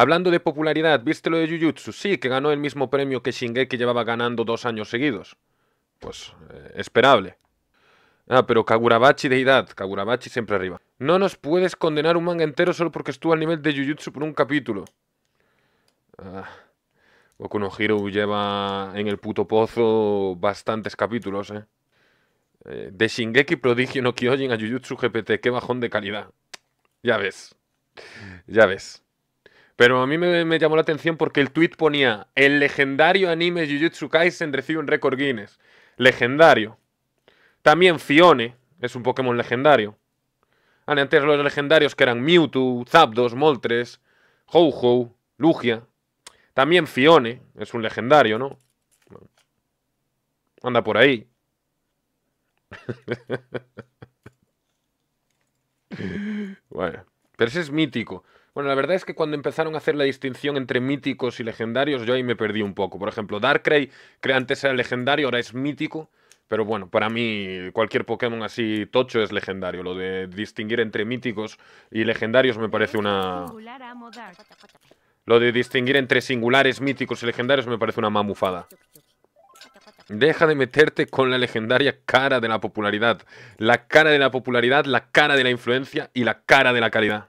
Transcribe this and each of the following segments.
Hablando de popularidad, ¿viste lo de Jujutsu? Sí, que ganó el mismo premio que Shingeki llevaba ganando dos años seguidos. Pues, eh, esperable. Ah, pero Kagurabachi deidad, Kagurabachi siempre arriba. No nos puedes condenar un manga entero solo porque estuvo al nivel de Jujutsu por un capítulo. Ah, Boku lleva en el puto pozo bastantes capítulos, eh. eh de Shingeki prodigio no Kyojin a Jujutsu GPT, qué bajón de calidad. Ya ves. Ya ves. Pero a mí me, llamó la atención porque el tweet ponía: el legendario anime Jujutsu Kaisen recibe un récord Guinness. Legendario. También Fione es un Pokémon legendario. Antes los legendarios que eran Mewtwo, Zapdos, Moltres, ho Lugia. También Fione es un legendario, ¿no? Anda por ahí. bueno, pero ese es mítico. Bueno, la verdad es que cuando empezaron a hacer la distinción entre míticos y legendarios, yo ahí me perdí un poco. Por ejemplo, Darkrai, que antes era legendario, ahora es mítico. Pero bueno, para mí cualquier Pokémon así tocho es legendario. Lo de distinguir entre míticos y legendarios me parece una... Lo de distinguir entre singulares, míticos y legendarios me parece una mamufada. Deja de meterte con la legendaria cara de la popularidad. La cara de la popularidad, la cara de la influencia y la cara de la calidad.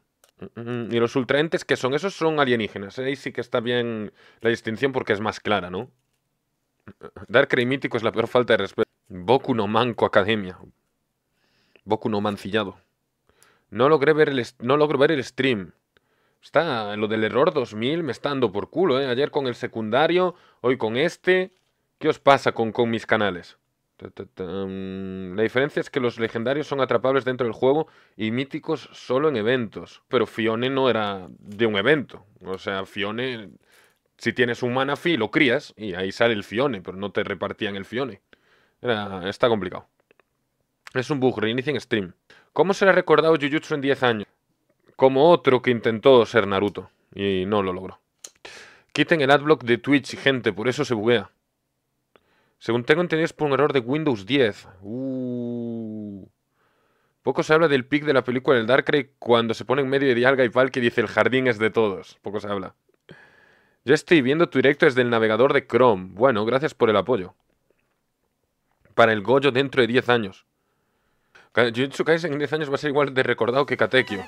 Mm, y los ultraentes, que son? Esos son alienígenas. Ahí sí que está bien la distinción porque es más clara, ¿no? dar mítico es la peor falta de respeto. Boku no manco academia. Boku no mancillado. No logré ver el, no logro ver el stream. Está, lo del error 2000 me está dando por culo, ¿eh? Ayer con el secundario, hoy con este. ¿Qué os pasa con, con mis canales? Mm. La diferencia es que los legendarios son atrapables dentro del juego y míticos solo en eventos. Pero Fione no era de un evento. O sea, Fione, si tienes un Manafi, lo crías y ahí sale el Fione, pero no te repartían el Fione. está complicado. Es un bug, en stream. ¿Cómo será recordado Jujutsu en 10 años? Como otro que intentó ser Naruto y no lo logró. Quiten el adblock de Twitch, gente, por eso se buguea. Según tengo entendido es por un error de Windows 10. Uh. Poco se habla del pic de la película del Darkrai cuando se pone en medio de Dialga y Val que dice el jardín es de todos. Poco se habla. Yo estoy viendo tu directo desde el navegador de Chrome. Bueno, gracias por el apoyo. Para el Goyo dentro de 10 años. Jujutsu Kaisen en 10 años va a ser igual de recordado que Katekyo.